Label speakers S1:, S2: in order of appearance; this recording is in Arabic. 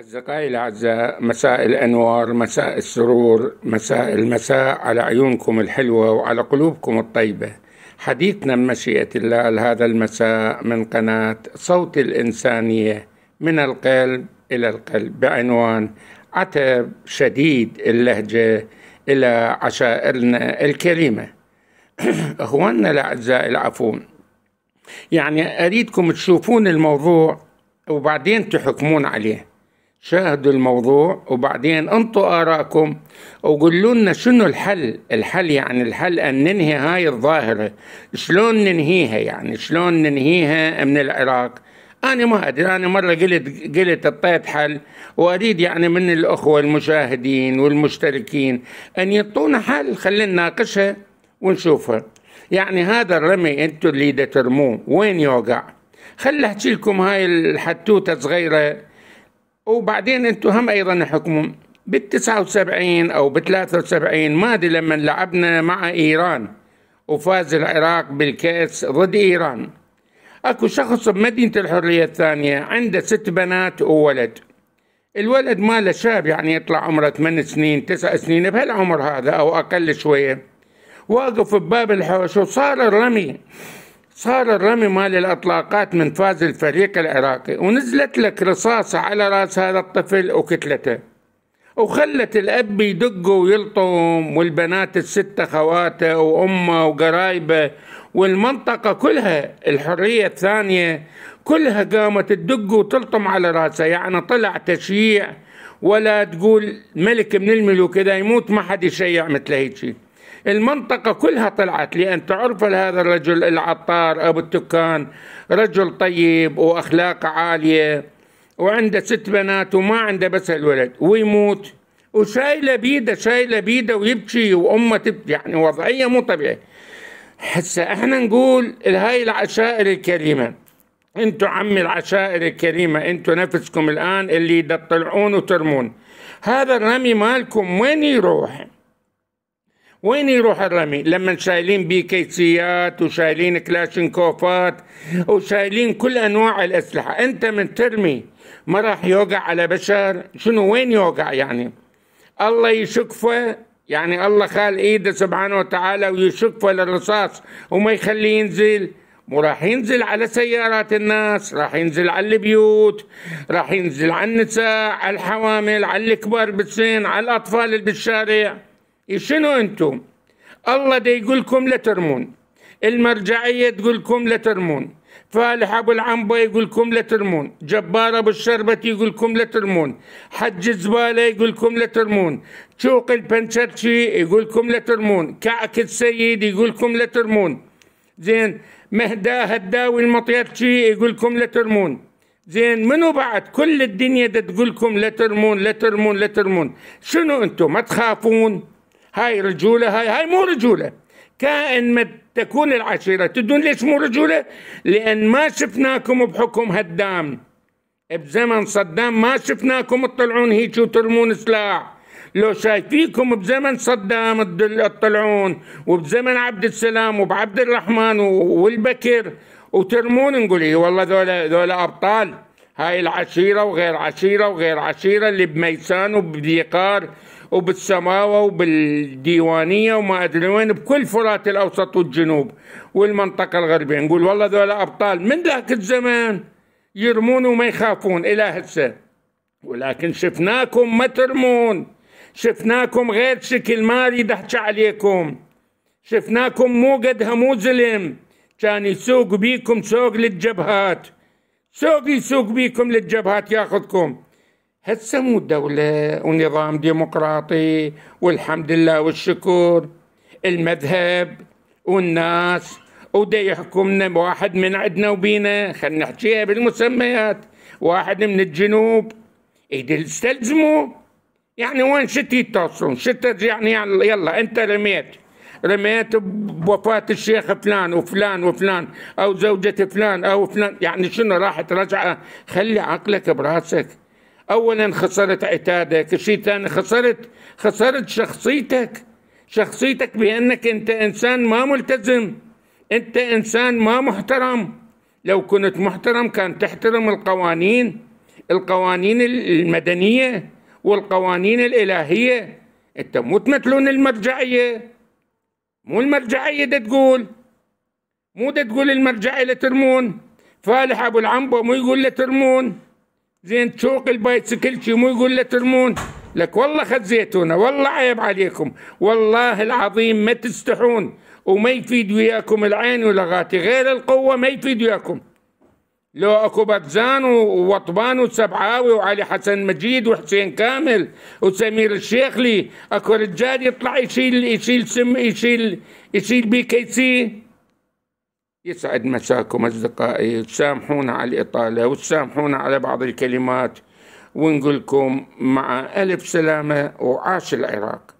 S1: أصدقائي الأعزاء مساء الأنوار مساء السرور مساء المساء على عيونكم الحلوة وعلى قلوبكم الطيبة حديثنا بمشيئة الله لهذا المساء من قناة صوت الإنسانية من القلب إلى القلب بعنوان عتب شديد اللهجة إلى عشائرنا الكريمة أخواننا الأعزاء العفون يعني أريدكم تشوفون الموضوع وبعدين تحكمون عليه شاهدوا الموضوع وبعدين انطوا آراءكم وقولوا لنا شنو الحل الحل يعني الحل أن ننهي هاي الظاهرة شلون ننهيها يعني شلون ننهيها من العراق أنا ما أدري أنا مرة قلت قلت أعطيت حل وأريد يعني من الأخوة المشاهدين والمشتركين أن يعطونا حل خلينا نناقشها ونشوفها يعني هذا الرمي أنتم اللي ترموه وين يوقع خلي أحكي لكم هاي الحتوتة صغيرة وبعدين انتم هم ايضا حكمهم بال 79 او بال 73 ادري لما لعبنا مع ايران وفاز العراق بالكاس ضد ايران اكو شخص بمدينه الحريه الثانيه عنده ست بنات وولد الولد ماله شاب يعني يطلع عمره 8 سنين 9 سنين بهالعمر هذا او اقل شويه واقف بباب الحوش وصار الرمي صار الرمي مال الأطلاقات من فاز الفريق العراقي ونزلت لك رصاصة على رأس هذا الطفل وكتلته وخلت الأب يدقه ويلطم والبنات الستة خواته وأمه وقرايبه والمنطقة كلها الحرية الثانية كلها قامت تدق وتلطم على رأسه يعني طلع تشييع ولا تقول ملك من الملوك إذا يموت ما حد يشيع مثل هيك المنطقة كلها طلعت لأن تعرف هذا الرجل العطار أبو التكان رجل طيب وأخلاق عالية وعنده ست بنات وما عنده بس الولد ويموت وشايله بيده شايله بيده ويبكي وامه تبكي يعني وضعيه مو طبيعيه. هسه احنا نقول هاي العشائر الكريمه انتو عمي العشائر الكريمه انتو نفسكم الان اللي تطلعون وترمون هذا الرمي مالكم وين يروح؟ وين يروح الرمي لما شايلين بيكيسيات وشايلين كلاشنكوفات وشايلين كل انواع الاسلحه انت من ترمي ما راح يوقع على بشر شنو وين يوقع يعني الله يشكفه يعني الله خال ايده سبحانه وتعالى ويشكفه للرصاص وما يخليه ينزل وراح ينزل على سيارات الناس راح ينزل على البيوت راح ينزل على النساء على الحوامل على الكبار بالسن على الاطفال اللي بالشارع إيه، شنو انتم الله يقول يقولكم لا ترمون المرجعية تقولكم لا ترمون فالح أبو العنبة يقولكم لا ترمون جبار أبو الشربة يقولكم لا ترمون حج الزبالة يقولكم لا ترمون شوق البنشرشي يقولكم لا ترمون كعك السيد يقولكم لا ترمون زين مهدا هداوي المطيرشي يقولكم لا ترمون زين منو بعد كل الدنيا تقول تقولكم لا ترمون لا ترمون لا ترمون شنو انتم ما تخافون هاي رجولة هاي هاي مو رجولة كائن ما تكون العشيرة تدون ليش مو رجولة لأن ما شفناكم بحكم هدام بزمن صدام ما شفناكم تطلعون هيك وترمون سلاح لو شايفيكم بزمن صدام تطلعون وبزمن عبد السلام وبعبد الرحمن والبكر وترمون نقول ايه والله ذولا ذولا ابطال هاي العشيره وغير عشيره وغير عشيره اللي بميسان وبديقار وبالسماوة وبالديوانية وما أدري وين بكل فرات الأوسط والجنوب والمنطقة الغربية نقول والله ذولا أبطال من ذاك الزمان يرمون وما يخافون إلى هسه ولكن شفناكم ما ترمون شفناكم غير شكل ما اريد احكي عليكم شفناكم مو قدها مو زلم كان يسوق بيكم سوق للجبهات سوق يسوق بيكم للجبهات ياخذكم هتسمو دولة ونظام ديمقراطي والحمد لله والشكر المذهب والناس ودي يحكمنا واحد من عندنا وبينا خلينا نحكيها بالمسميات واحد من الجنوب يدل استلزموا يعني وين شتي توصلون شتت يعني يلا انت رميت رميت بوفاة الشيخ فلان وفلان وفلان أو زوجة فلان أو فلان يعني شنو راحت رجعة خلي عقلك براسك اولا خسرت عتادك الشيء الثاني خسرت خسرت شخصيتك شخصيتك بانك انت انسان ما ملتزم انت انسان ما محترم لو كنت محترم كان تحترم القوانين القوانين المدنيه والقوانين الالهيه انت مو تمثلون المرجعيه مو المرجعيه دا تقول مو دا تقول المرجعيه لترمون فالح ابو العنبه مو يقول لترمون زين تسوق البايسكل شي مو يقول له ترمون لك والله خذ زيتونه والله عيب عليكم والله العظيم ما تستحون وما يفيد وياكم العين ولا غاتي غير القوه ما يفيد وياكم لو اكو بتزان ووطبان وسبعاوي وعلي حسن مجيد وحسين كامل وسمير الشيخلي اكو رجال يطلع يشيل يشيل سم يشيل يشيل بي كي سي يسعد مساكم أصدقائي وتسامحونا على الإطالة وتسامحونا على بعض الكلمات ونقولكم مع ألف سلامة وعاش العراق